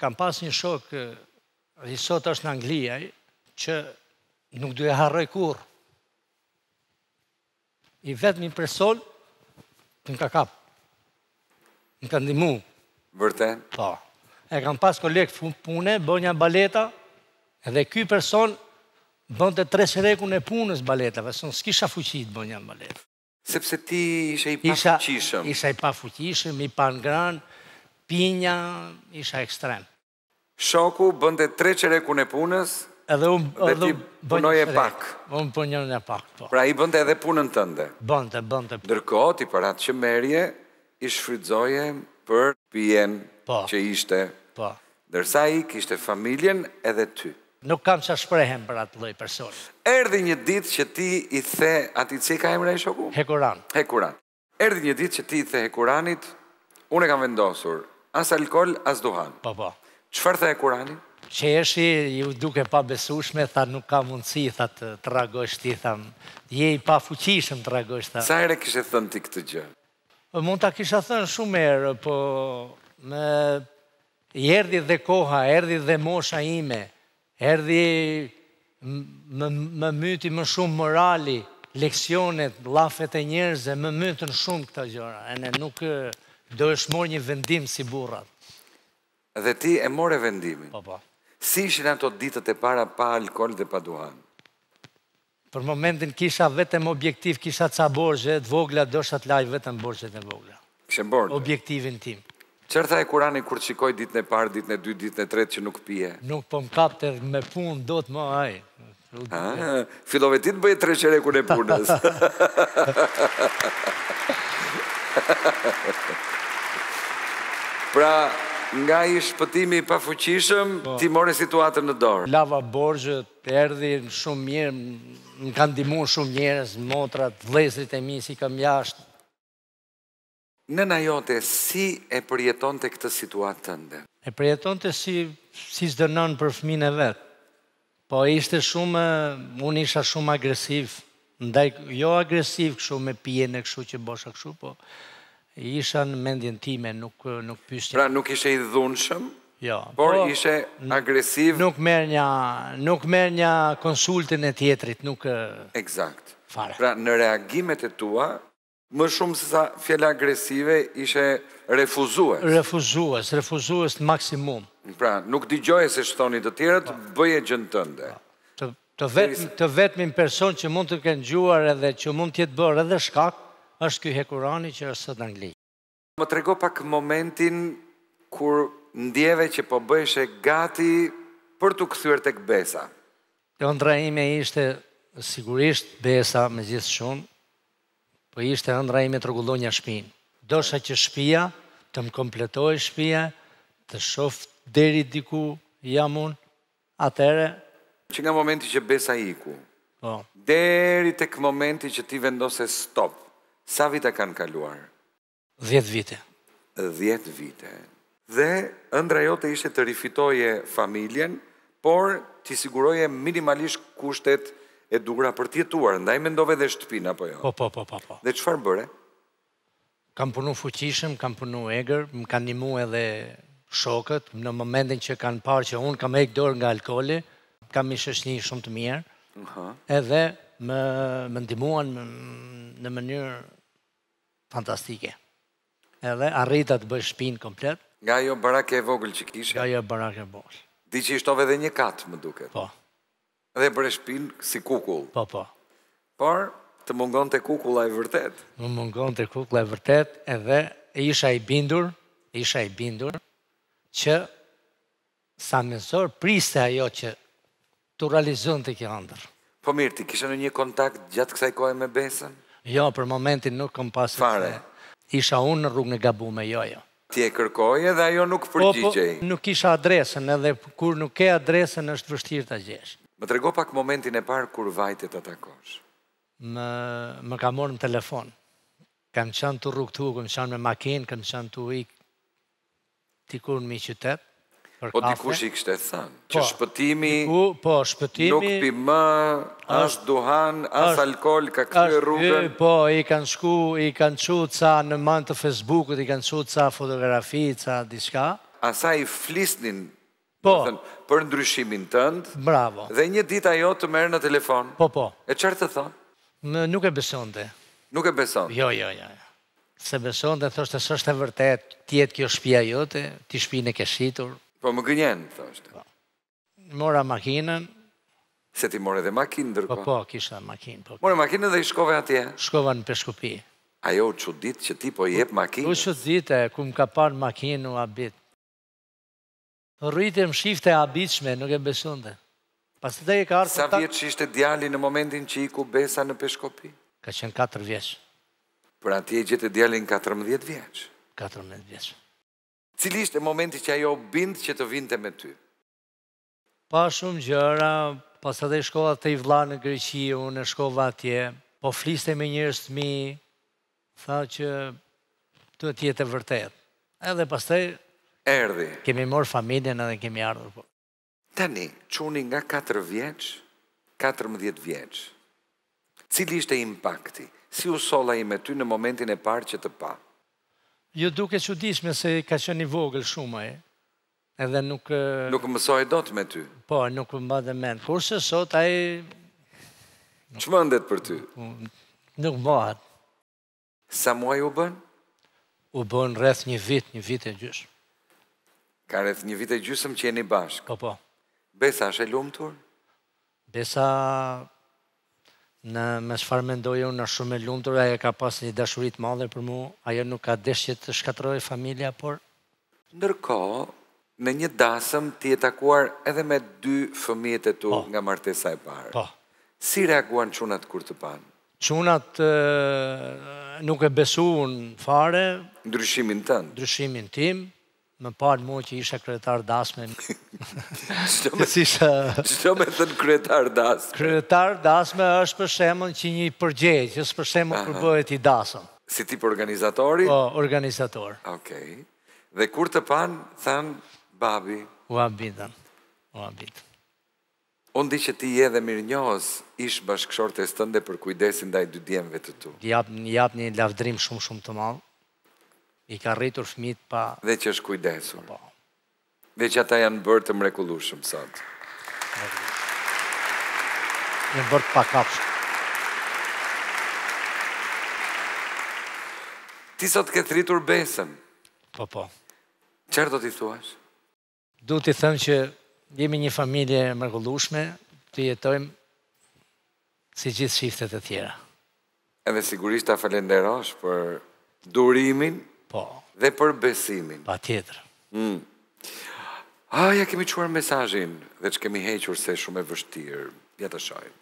kam pas një shok dhe sot është në Anglija, që nuk duhe harroj kur i vetë një person të në ka kap në ka ndimu vërte? po e kam pas kolekt pune, bë një baleta edhe ky person bënd të tre shereku në punës baletave së s'kisha fuqit bë një balet sepse ti isha i pa fuqishëm isha i pa fuqishëm, i pa në gran pinja, isha ekstrem Shoku bënde tre qere kune punës dhe ti punoje e pak. Unë për e pak, po. Pra i bënde edhe punën tënde. Bënde, bënde. Dërkot, i për atë që merje, i shfrydzoje për pjenë po. që ishte. Po. Dërsa i kishte familjen edhe ty. Nuk kam që shprehem për atë lojë personë. Erdi një ditë që ti i the, ati që i ka emre e shoku? Hekuran. Hekuran. Erdi një ditë që ti i the hekuranit, unë e kam vendosur, as alkohol, as duhan. Po, po. Qëfar të e kurani? Qeshi, ju duke pa besushme, tha nuk ka mundësi, tha të tragojsh ti, tha je i pa fuqishëm tragojsh, tha. Sa ere kështë thënë ti këtë gjë? Mund të kështë thënë shumë ere, po me... Erdi dhe koha, erdi dhe mosha ime, erdi më myti më shumë morali, leksionet, lafet e njerëze, më mytën shumë këta gjëra, e ne nuk do është morë një vendim si burat. Dhe ti e more vendimin. Po, po. Si ishin ato ditët e para pa alkohol dhe pa duhan? Për momentin kisha vetëm objektiv, kisha ca borgje, të vogla, dosha të laj vetëm borgje e vogla. Kishe borgje? Objektivin tim. Qërë tha e kurani kur qikoj ditën e parë, ditën e dy, ditën e tretë që nuk pije? Nuk po më të me punë, do të më ajë. Filove ti të bëjë tre qere kur e punës. Pra, Nga i shpëtimi pa fuqishëm, po. ti more situatën në dorë. Lava borgjë, përdi, shumë mirë, në kanë dimon shumë njërës, motrat, vlezrit e mi, si kam jashtë. Në najote, si e përjeton të këtë situatë të ndë? E përjeton të si si së dërnën për fëmine vetë. Po ishte shumë, unë isha shumë agresiv, ndaj jo agresiv këshu me pjene këshu që bosha këshu, po isha në mendjen time, nuk, nuk pyshtja. Pra nuk ishe i dhunëshëm, jo, por, po, ishe agresiv. Nuk merë një, nuk konsultin e tjetrit, nuk... Exakt. Pra në reagimet e tua, më shumë se sa fjellë agresive ishe refuzues. Refuzues, refuzues në maksimum. Pra, nuk di se shtoni të tjerët, po. bëje gjënë tënde. Po. Të, të, të vetëmin person që mund të kënë gjuar edhe që mund të jetë bërë edhe shkak, është kjo hekurani që është sot angli. Më trego pak momentin kur ndjeve që po bëjshe gati për të këthyrë të këbesa. Jo, ndra ime ishte sigurisht besa me gjithë shumë, po ishte ndra ime të rëgullon një shpin. Dosha që shpia, të më kompletoj shpia, të shoftë deri diku jam unë, atëre... Që nga momenti që besa iku, ku, po. deri të kë momenti që ti vendose stop, Sa vite kanë kaluar? 10 vite. 10 vite. Dhe ëndra jote ishte të rifitoje familjen, por të siguroje minimalisht kushtet e dura për të jetuar, ndaj mendove dhe shtëpinë apo jo? Po, po, po, po, po. Dhe çfarë bëre? Kam punuar fuqishëm, kam punuar egër, më kanë ndihmu edhe shokët, në momentin që kanë parë që un kam e dorë nga alkooli, kam mishësh një shumë të mirë. Aha. Edhe më, më në mënyrë fantastike. Edhe arrita të bëj shpinë komplet. Nga jo barake e vogël që kishe? Nga jo barake e vogël. Di që edhe një katë, më duke. Po. Dhe bërë shpinë si kukull. Po, po. Por, të mungon të kukulla e vërtet. Më mungon të kukulla e vërtet, edhe isha i bindur, isha i bindur, që sa mësor priste ajo që të realizun të kjo andër. Po mirë, ti kisha në një kontakt gjatë kësaj kohë me besën? Jo, për momentin nuk kam pasë Fare. Isha unë në rrugë në gabu me jo, jo. Ti e kërkoje edhe ajo nuk po, përgjigjej. Po, po, nuk isha adresën edhe kur nuk ke adresën është vështirë të gjesh. Më trego pak momentin e parë kur vajtë të takosh. Më, më ka morë në telefon. Kam qënë të rrugë të hukë, qënë me makinë, kam qënë të ikë të në mi qytetë. Po dikush i kështë e thënë, po, që shpëtimi, diku, po, shpëtimi nuk pi më, ashtë duhan, ashtë alkohol, ka këtë rrugën. po, i kanë shku, i kanë qu ca në mantë të Facebookët, i kanë qu ca fotografi, ca diska. Asa i flisnin po, thënë, për ndryshimin tëndë, bravo. dhe një dit ajo të merë në telefon, po, po. e qërë të thonë? Në, nuk e beson të. Nuk e beson? Jo, jo, jo. jo. Se beson të thoshtë së sështë e vërtet, tjetë kjo shpia jote, ti shpine ke shitur, Po më gënjen, thosht. Po. Mora makinën. Se ti more dhe makinë, dërko? Po, po, kisha makinë. Po, mora makinën dhe i shkove atje? Shkove në peshkopi. Ajo u që ditë që ti po i jep makinë? U që ditë, ku më ka parë makinë u abit. Rritëm shifte abitshme, nuk e besunde. Pas të dhe e ka arë... Sa vjetë që ishte djali në momentin që i ku besa në Peshkopi? Ka qenë 4 vjeqë. Për atje i gjithë djali në 14 vjeqë? 14 vjeqë. Cili ishte momenti që ajo bindë që të vinte me ty? Pa shumë gjëra, pas edhe shkolla shkova të i vla në Greqi, unë e shkova atje, po fliste me njërës të mi, tha që të tjetë e vërtet. Edhe pas të Erdi. Kemi morë familjen edhe kemi ardhur. Po. Tani, quni nga 4 vjeç, 14 vjeç. Cili ishte impakti? Si u sola i me ty në momentin e parë që të pa? Ju duke që dishme se ka që një vogël shumë e. Edhe nuk... Nuk mësoj do të me ty. Po, nuk më bëdhe me Kurse sot, i... Që më ndetë për ty? Nuk më bëhat. Sa muaj u bën? U bën rreth një vit, një vit e gjysh. Ka rreth një vit e gjyshëm që jeni bashkë? Po, po. Besa është e lumë tërë? Besa në me shfarë me ndojë unë shumë e lundur, aje ka pas një dashurit madhe për mu, aje nuk ka deshqit të shkatroj familja, por... Ndërko, në një dasëm ti e takuar edhe me dy fëmijet e tu po. nga martesa e parë. Po. Si reaguan qunat kur të panë? Qunat nuk e besu në fare... Ndryshimin tënë. Ndryshimin timë, Më parë mu që ishe kryetar dasme. Qëto me thënë kryetar dasme? Kryetar dasme është për shemën që një përgjej, që është për shemën përbëhet i dasëm. Si tipë organizatori? Po, organizator. Okej. Dhe kur të panë, thënë babi? U abidën. U abidën. Unë di që ti je dhe mirë njohës ishë bashkëshorë të stënde për kujdesin dhe i dy djemëve të tu. Një jap një lavdrim shumë shumë të malë i ka rritur fmit pa... Dhe që është kujdesur. Po. Dhe që ata janë bërë të mrekulushëm sot. Janë bërë të pakapshë. Ti sot ke thritur besën. Po, po. Qërë do t'i thuash? Du t'i thënë që jemi një familje mërgullushme, t'i jetojmë si gjithë shiftet e tjera. Edhe sigurisht t'a falenderosh për durimin Po. Dhe për besimin. Pa tjetër. Mm. Aja, kemi quar mesajin dhe që kemi hequr se shumë e vështirë. Ja të shajnë.